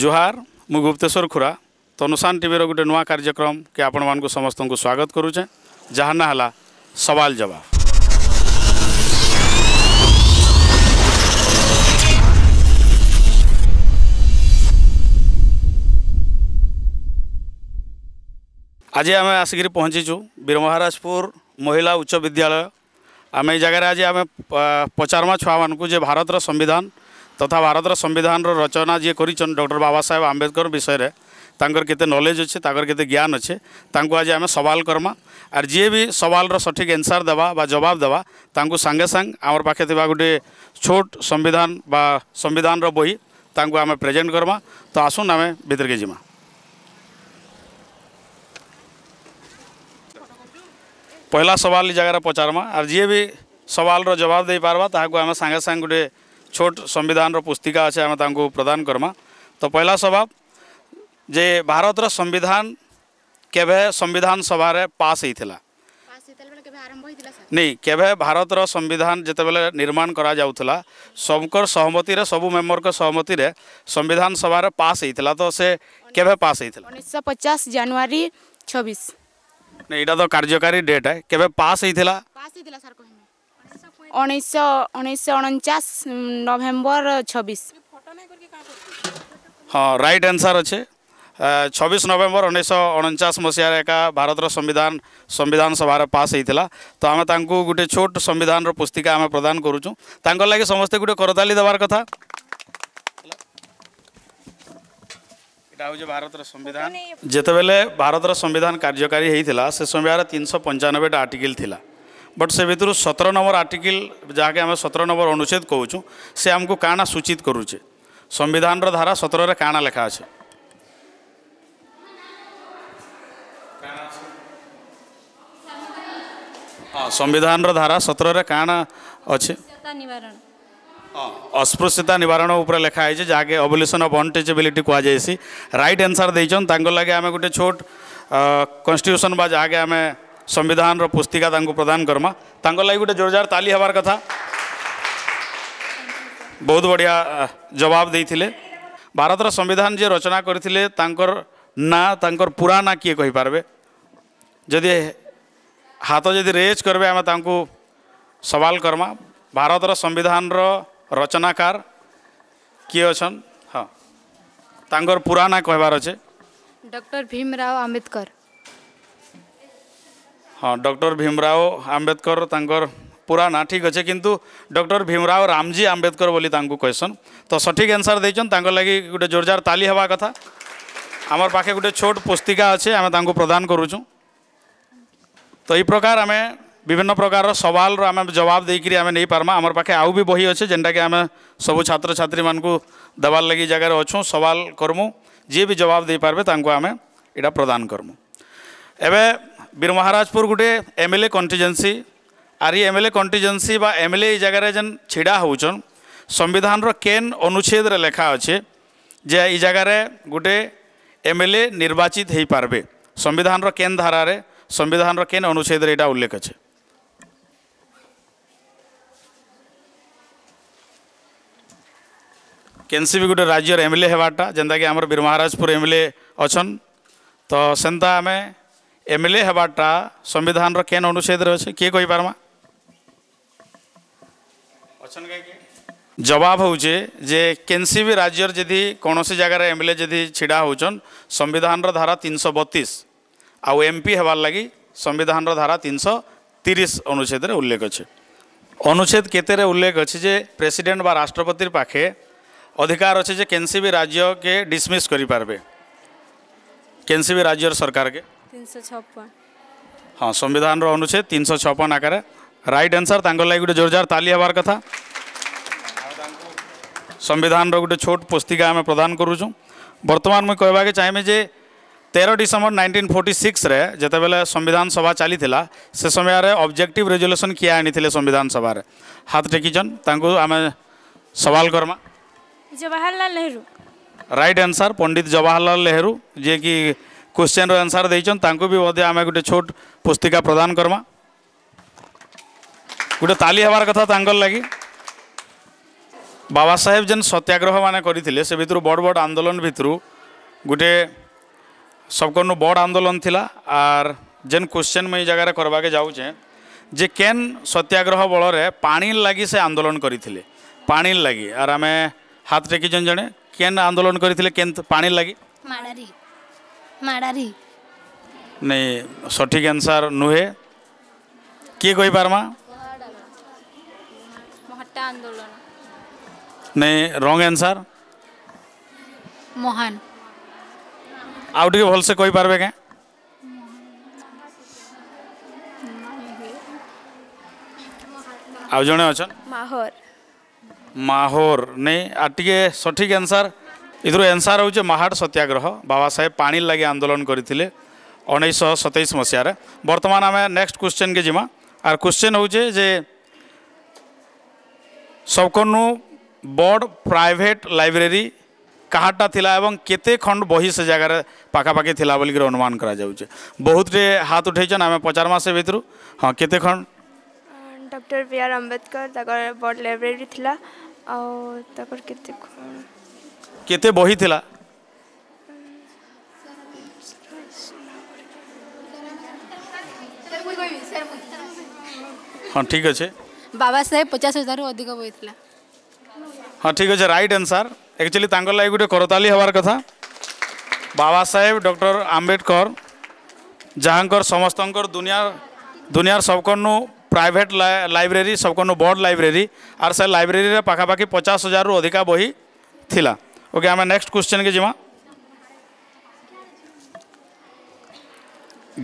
जुहार मु गुप्तेश्वर खुरा तनुसान टीवी गोटे नुआ कार्यक्रम के आपण मान समस्त स्वागत करुचे जहाँ ना है सवाल जवाब आज आम आसिक पहुँचीचु बीर महाराजपुर महिला उच्च विद्यालय आम ये आज आम पचारमा छुआ मानक भारत संविधान তথা ভারতের সংবিধানর রচনা যে করছেন ডক্টর বাবা সাহেব আম্বেদকর বিষয়ে তাঁর কেতে নলেজ অছে তাঁর কেতে জ্ঞান অছে তাঁকু আজ আমি সওয়াল করমা আর যিয়ে বি সওয়ালর সঠিক এনসার দেওয়া বা জবাব দেওয়া তাঁকু সাঙ্গে সাং আমার পাখে থাকা গোটে ছোট সংবিধান বা সংবিধানর বই তাঁকু আমি প্রেজেন্ট করমা তো আসুন আমি ভিতরকে যা পহলা সওয়াল এই জায়গায় পচারমা আর যিয়ে বি সওয়ালর জবাব দিয়ে পারবা তাহলে আমি সাঙ্গে সাং গোটে छोट संविधान पुस्तिका अच्छे आम तांको प्रदान करमा तो पहला स्वभाव जे भारत संविधान केवे संविधान सभा पास होता नहीं केवे भारत संविधान जितेबले निर्माण करा जाउथला सबकर सहमति रे सब मेम्बर के सहमति रे संविधान सभा रे पास होता तो से केवे पास उन्नीस पचास जानुरी 26 नहीं तो कार्यकारी डेट है केवे पास हेतला पास सर ଉଣେଇଶହ ଉଣେଇଶହ ଅଣଚାଶ ନଭେମ୍ବର ଛବିଶ ହଁ ରାଇଟ୍ ଆନ୍ସର୍ ଅଛେ ଛବିଶ ନଭେମ୍ବର ଉଣେଇଶହ ଅଣଚାଶ ମସିହାରେ ଏକା ଭାରତର ସମ୍ବିଧାନ ସମ୍ବିଧାନ ସଭାରେ ପାସ୍ ହେଇଥିଲା ତ ଆମେ ତାଙ୍କୁ ଗୋଟେ ଛୋଟ ସମ୍ବିଧାନର ପୁସ୍ତିକା ଆମେ ପ୍ରଦାନ କରୁଛୁ ତାଙ୍କ ଲାଗି ସମସ୍ତେ ଗୋଟେ କରତାଲି ଦେବାର କଥା ଏଇଟା ହେଉଛି ଭାରତର ସମ୍ବିଧାନ ଯେତେବେଳେ ଭାରତର ସମ୍ବିଧାନ କାର୍ଯ୍ୟକାରୀ ହେଇଥିଲା ସେ ସମୟରେ ତିନିଶହ ପଞ୍ଚାନବେଟା ଆର୍ଟିକିଲ୍ ଥିଲା बट से भितर सतर नंबर आर्टिकल जहाँके आम सतर नंबर अनुच्छेद कहूँ से आमको काणा सूचित करुचे संविधान रारा सतर काणा लेखा अच्छे हाँ संविधान धारा सतर काणा अच्छे अस्पृश्यता निवारण उपर लेखाई जहाँके अबोल्यूसन अफ अनटेचेबिलिटी कहसी रईट आनसर देते लगे आम गोटे छोट कन्स्टिट्यूशन जहाँके आम संविधान पुस्तिका प्रदान करमा तांगलाई गोटे जोरदार ताली हबार कथा बहुत बढ़िया जवाब देते भारत संविधान जी रचना करते ना तर पूरा ना किए कहींपारे जदि हाथ जदि रेज करेंगे आम तांकू सवाल करमा भारत संविधान रचनाकार किए अच्छा हाँ पूरा ना कहबार अच्छे डॉक्टर भीमराव आम्बेडकर हाँ डॉक्टर भीमराव आंबेडकर तांकर पूरा ना ठीक अच्छे किंतु डॉक्टर भीमराव रामजी आंबेडकर बोली तांकु तो सठिक एनसर देचन लगी गोटे जोरदार ताली हवा कथा आमर पाखे गोटे छोट पुस्तिका अच्छे आम प्रदान करूचु तो यही प्रकार आम विभिन्न प्रकार सवाल आम जवाब देकर आम नहीं पार्मा आम पाखे आउ भी बही अच्छे जेनटा कि आम सब छात्र छात्री मान देवार लगी जगार अच्छू सवाल करमु जी भी जवाब दे पारे आम यहाँ प्रदान करमु एवं বীর মহারাজপুর গোটে এমএলএ কন্টিজেন্সি আর ই এমএলএ কন্টিজেন্সি বা এমএলএ এই জায়গায় যেন ছিড়া হচ্ছেন সংবিধানর কেন অনুচ্ছেদরে লেখা আছে যে এই জায়গায় গোটে এমএলএ নির্বাচিত হয়ে পারবে সংবিধানর কেন ধারারে সংবিধানর কেন অনুচ্ছেদরে এটা উল্লেখ আছে কেনসি বি গোটে রাজ্যর এমএলএ হওয়াটা যেটাকি আমার বীর মহারাজপুর এমএলএ অছন তো সেটা আমি ଏମ୍ଏଲ୍ଏ ହେବାଟା ସମ୍ବିଧାନର କେନ୍ ଅନୁଚ୍ଛେଦରେ ଅଛେ କିଏ କହିପାର୍ମା ଅଛନ୍ କାହିଁକି ଜବାବ ହେଉଛେ ଯେ କେନ୍ସି ବି ରାଜ୍ୟର ଯଦି କୌଣସି ଜାଗାରେ ଏମ୍ଏଲ୍ଏ ଯଦି ଛିଡ଼ା ହେଉଛନ୍ ସମ୍ବିଧାନର ଧାରା ତିନିଶହ ବତିଶ ଆଉ ଏମ୍ ପି ହେବାର୍ ଲାଗି ସମ୍ବିଧାନର ଧାରା ତିନିଶହ ତିରିଶ ଅନୁଚ୍ଛେଦରେ ଉଲ୍ଲେଖ ଅଛେ ଅନୁଚ୍ଛେଦ କେତେରେ ଉଲ୍ଲେଖ ଅଛି ଯେ ପ୍ରେସିଡେଣ୍ଟ ବା ରାଷ୍ଟ୍ରପତିର ପାଖେ ଅଧିକାର ଅଛି যে কেনসিবি রাজ্যকে ডিসমিস করি পারবে কেনসিবি রাজ্যর সরকারকে तीन हाँ संविधान अनुच्छेद तीन सौ छप्पन आकार रईट आंसर तक गोटे जोरदार ताली हबार कथा संविधान रोटे छोट पुस्तिका आम प्रदान करुचुँ बर्तमान मुझे कहवाके चाहिए जे तेरह डिसेम्बर फोर्टी सिक्स जितेबले संविधान सभा चली से समय ऑब्जेक्टिव रेजोल्यूशन किए आनी संविधान सभा हाथ टेकिन आम सवाल करमा Jawaharlal Nehru right answer Pandit Jawaharlal Nehru ji question answer देचन भी मध्य आम गोटे छोट पुस्तिका प्रदान करमा गोटे ताली हबार कथा तांकर लगी बाबा साहेब जेन सत्याग्रह मैंने करते से भितर बड़ बड़ आंदोलन भितर गोटे सबकनु बड़ आंदोलन थिला आर जेन क्वेश्चन मुई जगार करवाके जाऊचे যে কেন সত্যাগ্রহ বলরে পাণির লাগি সে আন্দোলন করে পাণির লাগি আর আমি হাত টেকিছেন জনে কেন আন্দোলন করে কেন পাণির লাগি ମାଡ଼ାରୀ ନାଇଁ ସଠିକ୍ ଆନ୍ସର୍ ନୁହେଁ କିଏ କହିପାରମା ମହଟ୍ଟା ଆନ୍ଦୋଳନ ନାଇଁ ରଙ୍ଗ ଆନ୍ସର୍ ମହାନ ଆଉ ଟିକେ ଭଲସେ କହିପାରିବେ କାଁ ଆଉ ଜଣେ ଅଛନ୍ ମାହୋର ମାହୋର ନାଇଁ ଆଉ ଟିକେ ସଠିକ୍ ଆନ୍ସର୍ ଏଥିରୁ ଏନ୍ସାର୍ ହେଉଛି ମାହାଡ଼ ସତ୍ୟାଗ୍ରହ ବାବା ସାହେବ ପାଣି ଲାଗି ଆନ୍ଦୋଳନ କରିଥିଲେ ଉଣେଇଶହ ସତେଇଶ ମସିହାରେ ବର୍ତ୍ତମାନ ଆମେ ନେକ୍ସଟ କ୍ୱେଶ୍ଚନ୍କେ ଯିମା ଆର୍ କ୍ୱେଶ୍ଚନ୍ ହେଉଛେ ଯେ ସବକନୁ ବଡ଼ ପ୍ରାଇଭେଟ୍ ଲାଇବ୍ରେରୀ କାହାଟା ଥିଲା ଏବଂ କେତେ ଖଣ୍ଡ ବହି ସେ ଜାଗାରେ ପାଖାପାଖି ଥିଲା ବୋଲିକିରି ଅନୁମାନ କରାଯାଉଛି ବହୁତଟେ ହାତ ଉଠେଇଛନ୍ ଆମେ ପଚାରମା ସେ ଭିତରୁ ହଁ କେତେ ଖଣ୍ଡ ଡକ୍ଟର ବି ଆର୍ ଆମ୍ବେଦକର ତାଙ୍କର ବଡ଼ ଲାଇବ୍ରେରୀ ଥିଲା ଆଉ ତାଙ୍କର କେତେ ଖଣ୍ଡ କେତେ ବହି ଥିଲା ହଁ ଠିକ୍ ଅଛେ ବାବା ସାହେବ ପଚାଶ ହଜାରରୁ ଅଧିକ ବହି ଥିଲା ହଁ ଠିକ୍ ଅଛେ ରାଇଟ୍ ଆନ୍ସର୍ ଆକ୍ଚୁଆଲି ତାଙ୍କର ଲାଗି ଗୋଟେ କରତାଲି ହେବାର କଥା ବାବା ସାହେବ ଡକ୍ଟର ଆମ୍ବେଦକର ଯାହାଙ୍କର ସମସ୍ତଙ୍କର ଦୁନିଆ ଦୁନିଆର ସବକର୍ନୁ ପ୍ରାଇଭେଟ୍ ଲାଇବ୍ରେରୀ ସବକର୍ନୁ ବଡ଼ ଲାଇବ୍ରେରୀ ଆର୍ ସେ ଲାଇବ୍ରେରୀରେ ପାଖାପାଖି ପଚାଶ ହଜାରରୁ ଅଧିକା ବହି ଥିଲା ओके आम नेक्स्ट क्वेश्चन के जीवा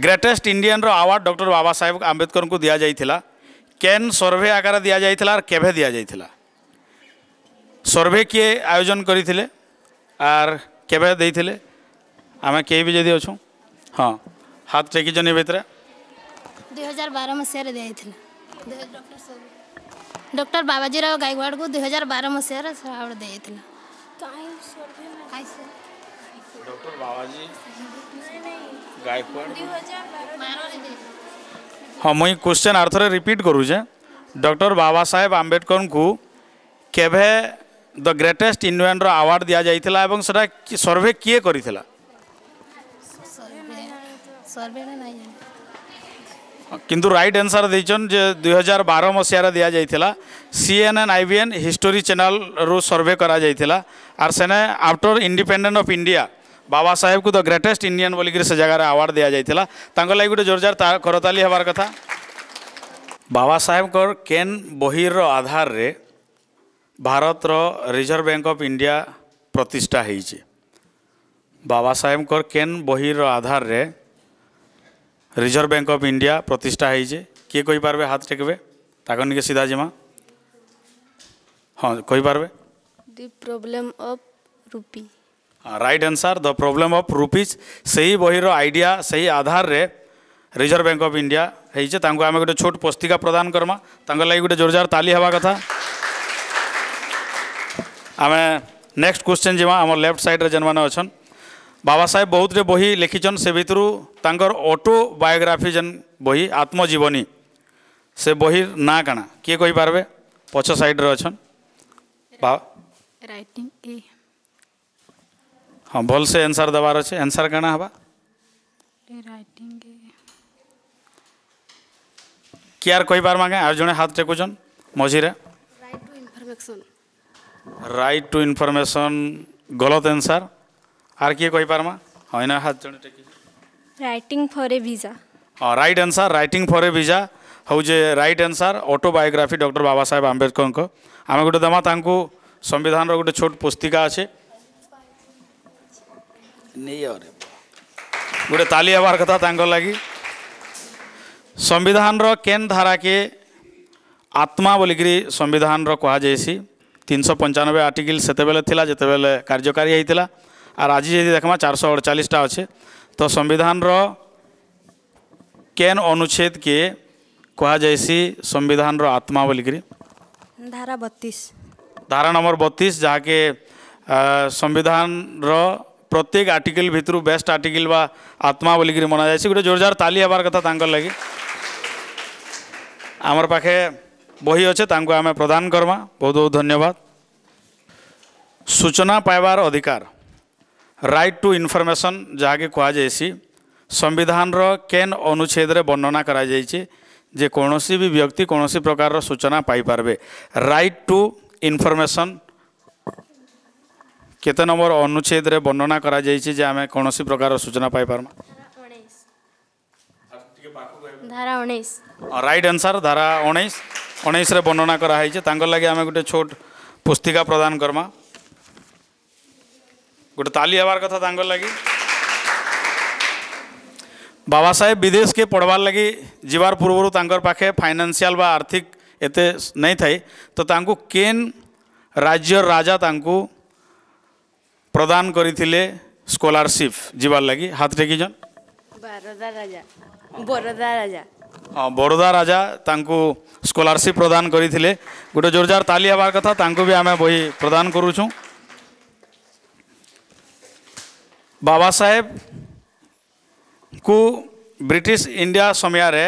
ग्रेटेस्ट इंडियन रो अवार्ड डॉक्टर बाबा साहेब आंबेडकर को दिया जाइथिला केन सर्वे आकार दिया जाइथिला और केभे दिया जाइथिला सर्वे किए आयोजन करिथिले आर केभे देइथिले आमे केही भी जदी अछु हां हाथ टेकी जने भीतर 2012 मसियारे दियाइथिला डॉक्टर बाबाजी राव गायकवाड़ को 2012 मसियारे अवार्ड दियाइथिला डॉक्टर बाबाजी ગાયકવાડ હા ମୁଇଁ କ୍ୱେଶ୍ଚନ୍ ଆର୍ଥରେ ରିପିଟ୍ କରୁଛେ ଡକ୍ଟର ବାବା ସାହେବ ଆମ୍ବେଦକରଙ୍କୁ କେବେ ଦ ଗ୍ରେଟେଷ୍ଟ ଇଣ୍ଡିଆନ୍ର ଆୱାର୍ଡ଼ ଦିଆଯାଇଥିଲା ଏବଂ ସେଟା ସର୍ଭେ କିଏ କରିଥିଲା ସର୍ଭେ কিন্তু রাইট আনসার দিয়েছেন যে দুই হাজার বারো মশার দিয়া যাই সিএনএন আইবিএন হিস্টোরি চ্যানেল রু সর্ভে করা যাই আর সেনে আফটর ইন্ডিপেন্ডেন্ট অফ ইন্ডিয়া বাবা সাহেবকে দ গ্রেটেস্ট ইন্ডিয়ান বলি সে জায়গার আওয়ার্ড দিয়া যাই তাঙ্কর লাগি গোটে জোরজার করতালি হবার কথা বাবা সাহেবকর কেন বহির আধারে ভারতর রিজর্ভ ব্যাঙ্ক অফ ইন্ডিয়া প্রতিষ্ঠা হয়েছে বাবা সাহেবকর কেন বহির আধারে ରିଜର୍ଭ ବ୍ୟାଙ୍କ ଅଫ୍ ଇଣ୍ଡିଆ ପ୍ରତିଷ୍ଠା ହେଇଛେ କିଏ କହିପାରିବେ ହାତ ଟେକିବେ ତାଙ୍କ ନିକେ ସିଧା ଯିମା ହଁ କହିପାରିବେ the problem of rupee right answer the problem of rupees ସେହି ବହିର ଆଇଡ଼ିଆ ସେହି ଆଧାରରେ ରିଜର୍ଭ ବ୍ୟାଙ୍କ ଅଫ୍ ଇଣ୍ଡିଆ ହେଇଛେ ତାଙ୍କୁ ଆମେ ଗୋଟେ ଛୋଟ ପୁସ୍ତିକା ପ୍ରଦାନ କର୍ମା ତାଙ୍କ ଲାଗି ଗୋଟେ ଜୋରଜାର ତାଲି ହେବା କଥା ଆମେ ନେକ୍ସଟ କ୍ୱେଶ୍ଚନ୍ ଯିମା ଆମର ଲେଫ୍ଟ ସାଇଡ଼୍ରେ ଯେନ୍ମାନେ ଅଛନ୍ बाबा साहेब बहुत रे बही लिखिचन से भितर तांकर ऑटोबायोग्राफी जेन बही आत्मजीवनी से बही ना कण किए कही पारबे पछ हाँ, साइड रे अछन भल से आंसर देवार अच्छे एनसर कण हबा कि राइटिंग ए कही पारमा के आर जने हाथ टेकुछन मझिरे राइट टू इन्फॉर्मेशन गलत एनसर आर किए कही पारमा होइन हात जण टेकि राइटिंग फॉर ए वीजा हां right answer writing for a visa हौ जे right answer autobiography doctor Baba Saheb Ambedkar आम गोटे दमा तांकू संविधान गोटे छोट पुस्तिका अच्छे गोटे ताली हबार कथा तांक लगी संविधान रो केन धारा के आत्मा बोलिकी संविधान रो कहा जैसी तीन सौ पंचानबे आर्टिकल सेतेबेले थिला जेतेबेले कार्यकारी होइतिला आर आज जी আর चार शौ अड़चाटा अच्छे तो संविधान তো अनुच्छेद কেন অনুচ্ছেদকে संविधान रत्मा আত্মা বলিকি धारा बतीस धारा नंबर बतीस जहाँके संविधान प्रत्येक आर्टिकल भितर बेस्ट आर्टिकल बा आत्मा बोलिक मना जाए गोटे जोरदार ताली हबार कथा लगी आमर पाखे बही अच्छे आम प्रदान करवा बहुत बहुत धन्यवाद सूचना पाइबार अधिकार ରାଇଟ୍ ଟୁ ଇନଫର୍ମେସନ୍ ଯାହାକି କୁହାଯାଇଛି ସମ୍ବିଧାନର କେନ୍ ଅନୁଚ୍ଛେଦରେ ବର୍ଣ୍ଣନା କରାଯାଇଛି ଯେ କୌଣସି ବି ବ୍ୟକ୍ତି କୌଣସି ପ୍ରକାରର ସୂଚନା ପାଇପାରିବେ ରାଇଟ୍ ଟୁ ଇନଫର୍ମେସନ୍ କେତେ ନମ୍ବର ଅନୁଚ୍ଛେଦରେ ବର୍ଣ୍ଣନା କରାଯାଇଛି ଯେ ଆମେ କୌଣସି ପ୍ରକାରର ସୂଚନା ପାଇପାରମା ରାଇଟ୍ ଆନ୍ସର୍ ଧାରା ଉଣେଇଶ ଉଣେଇଶରେ ବର୍ଣ୍ଣନା କରାହେଇଛି ତାଙ୍କର ଲାଗି ଆମେ ଗୋଟେ ଛୋଟ ପୁସ୍ତିକା ପ୍ରଦାନ କର୍ମା गोटे ताली हबार कथा लगी बाबा साहेब विदेश के पढ़वार लगी जीवार पूर्व पाखे फाइनेंशियल बा आर्थिक एते नहीं थाई तो तांकु केन राज्य राजा तांकु प्रदान करथिले स्कॉलरशिप जीवार लगी हाथ टेकी जन राजा हाँ बरोदा राजा तांकु स्कॉलरशिप प्रदान करते गोटे जोरदार ताली हबार कथा भी आमे बही प्रदान करूछू बाबा साहेब को ବ୍ରିଟିଶ ଇଣ୍ଡିଆ ସମୟରେ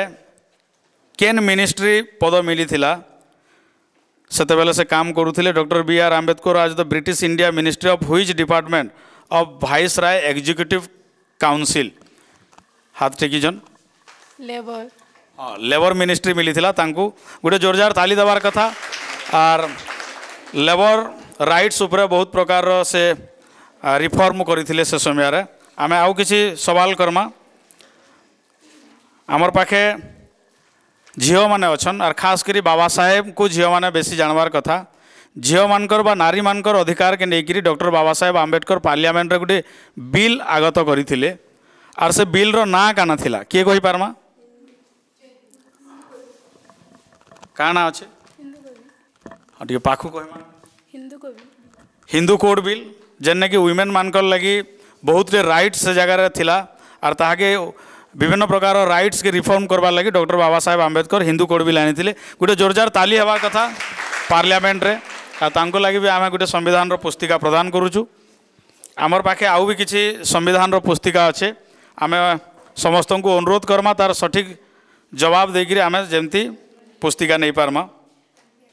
କେନ୍ ମିନିଷ୍ଟ୍ରି ପଦ ମିଳିଥିଲା ସେତେବେଳେ ସେ କାମ କରୁଥିଲେ doctor B R Ambedkar as the British India ministry of which department of viceroy executive council ହାତ ଟେକିଛନ୍ ଲେବର ହଁ ଲେବର ମିନିଷ୍ଟ୍ରି ମିଳିଥିଲା ତାଙ୍କୁ ଗୋଟେ ଜୋରଜାର ତାଲି ଦେବାର କଥା ଆର୍ ଲେବର ରାଇଟ୍ସ ଉପରେ ବହୁତ ପ୍ରକାରର ସେ रिफर्म करते से समय आम आउ किसी सवाल करमा आमर पाखे झील मैंने अच्छा खास कर बाबा साहेब को झील मैंने बेसी जानवार कथा झील मानकर नारी मानकर अधिकार के लेकर डॉक्टर बाबा साहेब आम्बेडकर पार्लियामेंट गोटे बिल आगत करते आर से बिल ना काना थिला किए कही पारमा काना अच्छे पाखु कह हिंदू कोड बिल जेनकि वीमेन मानक लगी बहुत रईट्स से जगार थिला आर ताके विभिन्न प्रकार रईट्स के रिफर्म करवा लगी doctor Baba Saheb Ambedkar Hindu code bill आनी गोटे जोरजार ताली हवा कथा पार्लियामेंट्रे ତାଙ୍କୁ ଲାଗି ବି ଆମେ ଗୋଟେ ସମ୍ବିଧାନର ପୁସ୍ତିକା ପ୍ରଦାନ କରୁଛୁ ଆମର ପାଖେ ଆଉ ବି କିଛି ସମ୍ବିଧାନର ପୁସ୍ତିକା ଅଛେ ଆମେ अनुरोध करमा तार ତାର जवाब देकर आम जमी ଯେମିତି नहीं ନେଇପାର୍ମା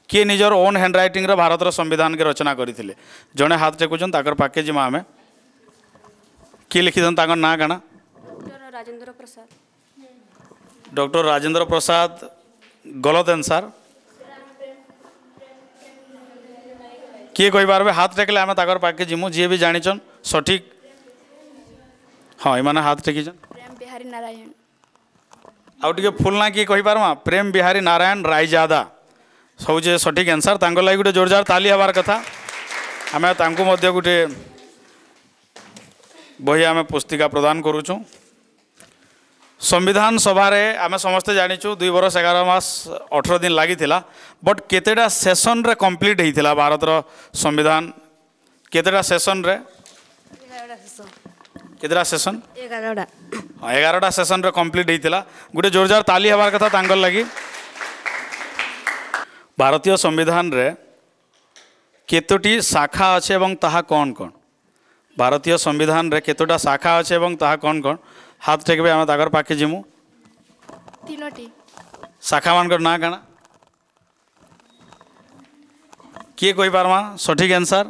किए निजर ओन हैंड रईटिंग भारत संविधान के रचना करते जड़े हाथ टेकुन तर पाके आम किए लिखी थे ना कणा राजेन्द्र प्रसाद डॉक्टर राजेन्द्र प्रसाद गलत एनसर किए कह पारे हाथ टेकिले आम तर पाके जीमु जी भी जाचन सठिक हाँ इन्हें हाथ टेकिचन नारायण आउ फुल किए कही पार्मा प्रेम बिहारी नारायण रायजादा সৌজে সঠিক আনসার তাঙ্ক লাগি গোটে জোরদার তালি হবার কথা আমি তাঙ্কু মধ্যে গোটে বহি আমি পুস্তিকা প্রদান করুছু সংবিধান সভারে আমি সমস্তে জানিছু দুই বরষ এগার মাস অঠর দিন লাগিলা বট কেতেটা সেসনরে কমপ্লিট হয়েছিল ভারতর সংবিধান কেতেটা সেসনরে কেতেটা সেসন এগারোটা সেসনরে কমপ্লিট হয়েছিল গোটে জোরদার তালি হবার কথা তাঙ্কর লাগি ଭାରତୀୟ ସମ୍ବିଧାନରେ କେତୋଟି ଶାଖା ଅଛି ଏବଂ ତାହା କ'ଣ କ'ଣ ଭାରତୀୟ ସମ୍ବିଧାନରେ କେତୋଟା ଶାଖା ଅଛି ଏବଂ ତାହା କ'ଣ କ'ଣ ହାତ ଟେକିବେ ଆମେ ତାଙ୍କର ପାଖେ ଯିମୁ ତିନୋଟି ଶାଖାମାନଙ୍କର ନାଁ କାଣା କିଏ କହିପାର୍ମା ସଠିକ୍ ଆନ୍ସର୍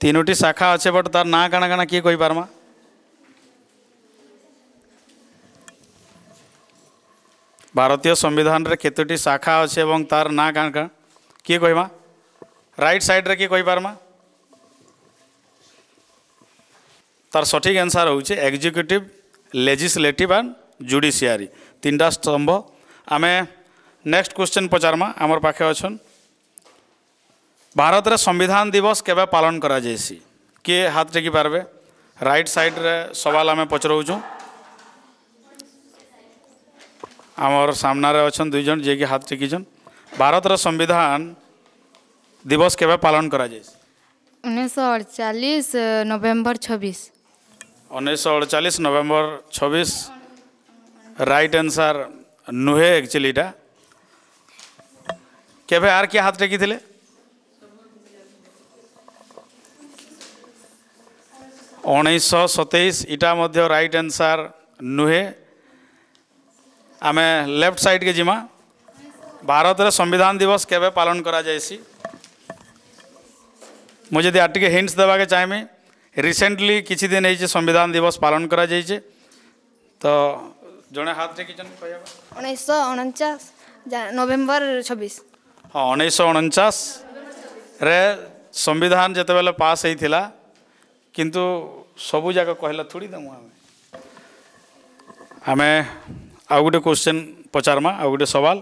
ତିନୋଟି ଶାଖା ଅଛେ ବଟ୍ ତାର ନାଁ କାଣା କାଣା କିଏ କହିପାର୍ମା ଭାରତୀୟ ସମ୍ବିଧାନରେ କେତୋଟି ଶାଖା ଅଛି ଏବଂ ତାର ନାଁ କାଣା କାଣା କିଏ କହିମା ରାଇଟ୍ ସାଇଡ଼୍ରେ କିଏ କହିପାରମା ତାର ସଠିକ୍ ଆନ୍ସର୍ ହେଉଛି ଏକ୍ଜିକ୍ୟୁଟିଭ୍ ଲେଜିସ୍ଲେଟିଭ୍ ଆଣ୍ଡ ଜୁଡ଼ିସିଆରୀ ତିନିଟା ସ୍ତମ୍ଭ ଆମେ ନେକ୍ସଟ କ୍ୱେଶ୍ଚିନ୍ ପଚାରମା ଆମର ପାଖେ ଅଛନ୍ ଭାରତରେ ସମ୍ବିଧାନ ଦିବସ କେବେ ପାଳନ କରାଯାଇସି କିଏ ହାତ ଟେକି ପାରିବେ ରାଇଟ୍ ସାଇଡ଼୍ରେ ସବାଲ ଆମେ ପଚରାଉଛୁଁ আমার সামনে অছেন দুইজন যে কি হাত টেকিছন ভারতের সংবিধান দিবস কেবে পালন করা যায় উনিশশো অড়চালিশ নভেম্বর ছবিশ উনিশশো অড়চালিশ নভেম্বর ছবিশ রাইট আনসার নুহে একচুয়ালি এটা কেবে আর কি হাত লে উনিশশো সতেইশ এটা মধ্য রাইট ଆନ୍ସର୍ নুহে आम लेफ्ट सैड के जीमा भारत रे संविधान दिवस केवे पालन करा जाएसी मुझे आर टे हिंट्स देवाके चाहे रिसेंटली किसी दिन ये संविधान दिवस पालन करा कर तो जड़े हाथ रे किचन नवेम्बर छब्बीस हाँ उन्नीस उनचास संविधान जिते बार पास होता कि सबू कहला थोड़ी दमु आम आमें आउ गोटे क्वेश्चन पचारमा आउ गोटे सवाल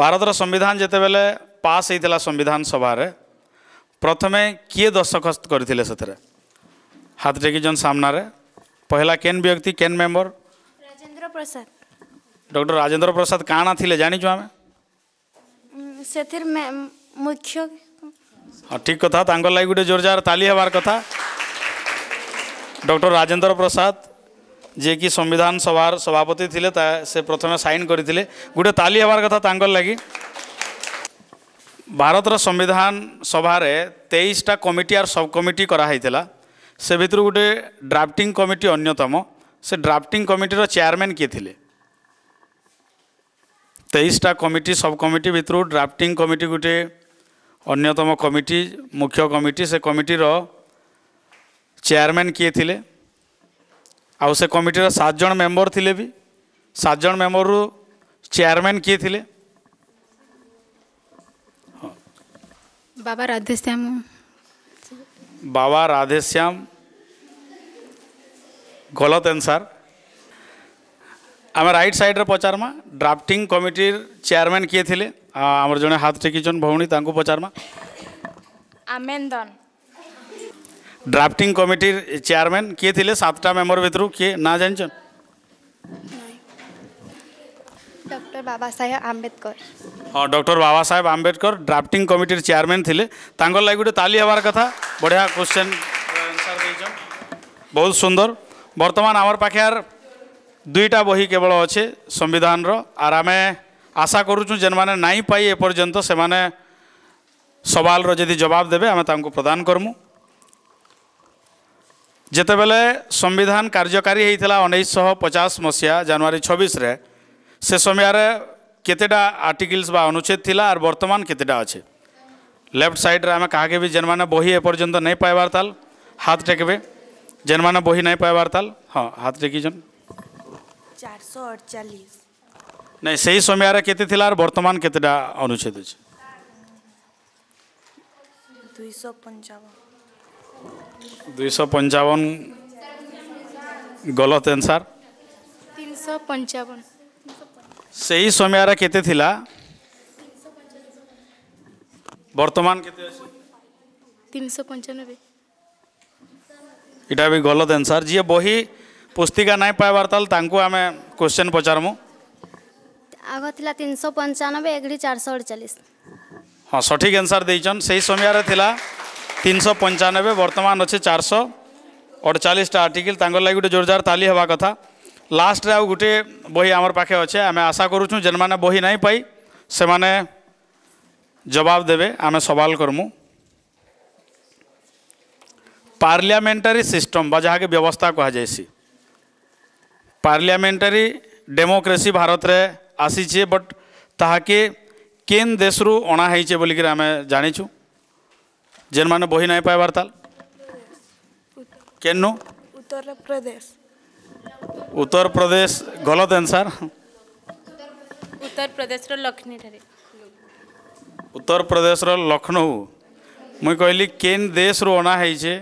भारत संविधान जिते बेले पास होता संविधान सभार प्रथम किए दस्तखत करते हाथ टेक सामने पहला केन व्यक्ति केन मेम्बर राजेन्द्र प्रसाद डॉक्टर राजेन्द्र प्रसाद कण थे जानचु आम से मुख्य हाँ ठीक कथा लाइक गोटे जोरजार ताली हबार कथा डॉक्टर राजेन्द्र प्रसाद ଯିଏକି ସମ୍ବିଧାନ ସଭାର ସଭାପତି ଥିଲେ ତା ସେ ପ୍ରଥମେ ସାଇନ୍ କରିଥିଲେ ଗୋଟେ ତାଲି ହେବାର କଥା ତାଙ୍କର ଲାଗି ଭାରତର ସମ୍ବିଧାନ ସଭାରେ ତେଇଶଟା କମିଟି ଆର୍ ସବ୍ କମିଟି କରାହେଇଥିଲା ସେ ଭିତରୁ ଗୋଟେ ଡ୍ରାଫ୍ଟିଂ କମିଟି ଅନ୍ୟତମ ସେ ଡ୍ରାଫ୍ଟିଂ କମିଟିର ଚେୟାରମ୍ୟାନ୍ କିଏ ଥିଲେ ତେଇଶଟା କମିଟି ସବ୍ କମିଟି ଭିତରୁ ଡ୍ରାଫ୍ଟିଂ କମିଟି ଗୋଟେ ଅନ୍ୟତମ କମିଟି ମୁଖ୍ୟ କମିଟି ସେ କମିଟିର ଚେୟାରମ୍ୟାନ୍ କିଏ ଥିଲେ ଆଉ ସେ କମିଟିର ସାତ ଜଣ ମେମ୍ବର ଥିଲେ ବି ସାତ ଜଣ ମେମ୍ବରରୁ ଚେୟାରମ୍ୟାନ୍ କିଏ ଥିଲେ ବାବା ରାଧେଶ୍ୟାମ ବାବା ରାଧେଶ୍ୟାମ ଗଲତ ଆନ୍ସର ଆମେ ରାଇଟ୍ ସାଇଡ଼୍ରେ ପଚାରମା ଡ୍ରାଫ୍ଟିଂ କମିଟିର ଚେୟାରମ୍ୟାନ୍ କିଏ ଥିଲେ ଆମର ଜଣେ ହାତ ଟେକିଛନ୍ ଭଉଣୀ ତାଙ୍କୁ ପଚାରମା ଆମେନ୍ଦନ ড্রাফটিং কমিটির চেয়ারম্যান কে থিলে সাতটা মেম্বর ভিতরু কে না জানিছেন ডক্টর বাবা সাহেব আম্বেদকর হ্যাঁ ডক্টর বাবা সাহেব আম্বেদকর ড্রাফটিং কমিটির চেয়ারম্যান থিলে তাঙ্কর লাগি গোটে তালি হবার কথা বঢ়িয়া কোশ্চেন আনসার দিয়েছেন বহুত সুন্দর বর্তমান আমার পাখে আর দুইটা বহি কেবল অছে সংবিধানর আর আমি আশা করুছু যে নাই পাই এপর্যন্ত সেমানে সবালর যদি জবাব দেবে আমি তাঁকু প্রদান করমু ଯେତେବେଳେ ସମ୍ବିଧାନ କାର୍ଯ୍ୟକାରୀ ହୋଇଥିଲା ଉଣେଇଶହ ପଚାଶ ମସିହା ଜାନୁଆରୀ ଛବିଶରେ ସେ ସମୟରେ କେତେଟା ଆର୍ଟିକିଲ୍ସ ବା ଅନୁଚ୍ଛେଦ ଥିଲା ଆର୍ ବର୍ତ୍ତମାନ କେତେଟା ଅଛି ଲେଫ୍ଟ ସାଇଡ଼୍ରେ ଆମେ କାହାକେ ବି ଯେନ୍ମାନେ ବହି ଏପର୍ଯ୍ୟନ୍ତ ନାଇଁ ପାଇବାର ତାଲ୍ ହାତ ଟେକିବେ ଯେନ୍ମାନେ ବହି ନାଇଁ ପାଇବାର ତାଲ୍ ହଁ ହାତ ଟେକିଛନ୍ ଚାରିଶହ ଅଠଚାଳିଶ ନାଇଁ ସେହି ସମୟରେ କେତେ ଥିଲା ଆର୍ ବର୍ତ୍ତମାନ କେତେଟା ଅନୁଚ୍ଛେଦ ଅଛି ଦୁଇଶହ ପଞ୍ଚାବନ दुई पंचावन गलत आंसर से ही समयारा के बर्तमान इटा भी गलत आंसर जी बही पुस्तिका ना पाइबार ताल आम क्वेश्चन पचारमु आग थी तीन सौ पंचानबे एगड़ी चार सौ अड़चाश हाँ सठिक आंसर देचन से ही तीन सौ पंचानबे बर्तमान अच्छे चार सौ अड़चाश्टा आर्टिकल तक लगे गोटे जोरदार ताली हवा कथा लास्ट आउ गोटे बही आम पाखे अच्छे आम आशा करुचु जेन मैंने बही ना पाई से मैंने जवाब देवे आम सवाल करमु पार्लियामेंटरी सिस्टम वहाँकि व्यवस्था कह जाए पार्लियामेंटरी डेमोक्रेसी भारत में आसीचे बट ताकि केन देश अणाही बोलिक आम जाचु જેને બહી નહીં પાય વાર્તાલ કેનું ઉત્તર પ્રદેશ ઉત્તર પ્રદેશ ગલત એન્સર ઉત્તર પ્રદેશર લખની ઠારે ઉત્તર પ્રદેશર લખનઉ મુઈ ହେଇଛେ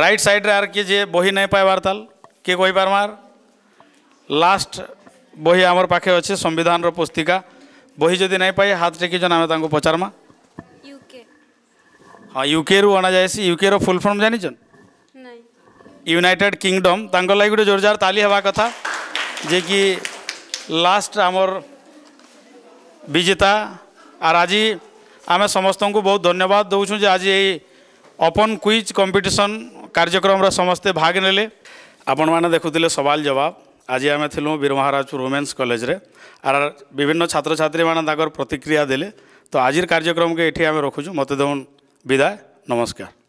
ରାଇଟ୍ ସାଇଡ଼୍ରେ ଆର୍ କିଏ ଯେ ବହି ନାଇଁ ପାଇବାର୍ ତାଲ୍ କିଏ કહીપારમાર લાસ્ટ ବହି আমার ପାଖେ ଅଛେ ସମ୍ବିଧାନର ପୁସ୍ତିକା বহি যদি নাই পাই হাত টেকিছন আমি তাঁকু পচারমা ইউকে হ্যাঁ ইউকে রু অনা যাইছি ইউকে র ফুল ফর্ম জানিছন ইউনাইটেড কিংডম তাঁক লাগি গোটে জোরদার তালি হওয়া কথা যে কি লাস্ট আমার বিজেতা আর আজি আমি সমস্ত বহু ধন্যবাদ দৌছু যে আজি এই অপন কুইজ কম্পিটিশন কার্যক্রমর সমস্তে ভাগ নেলে আপনার দেখুলে সবাল জবাব আজি আমি লু বীর মহারাজপুর ওমেন্স কলেজে আর বিভিন্ন ছাত্রছাত্রী মানে তাঁর প্রতিক্রিয়া দেলে তো আজির কার্যক্রমকে এটি আমি রখুছু মতো দেন বিদায় নমস্কার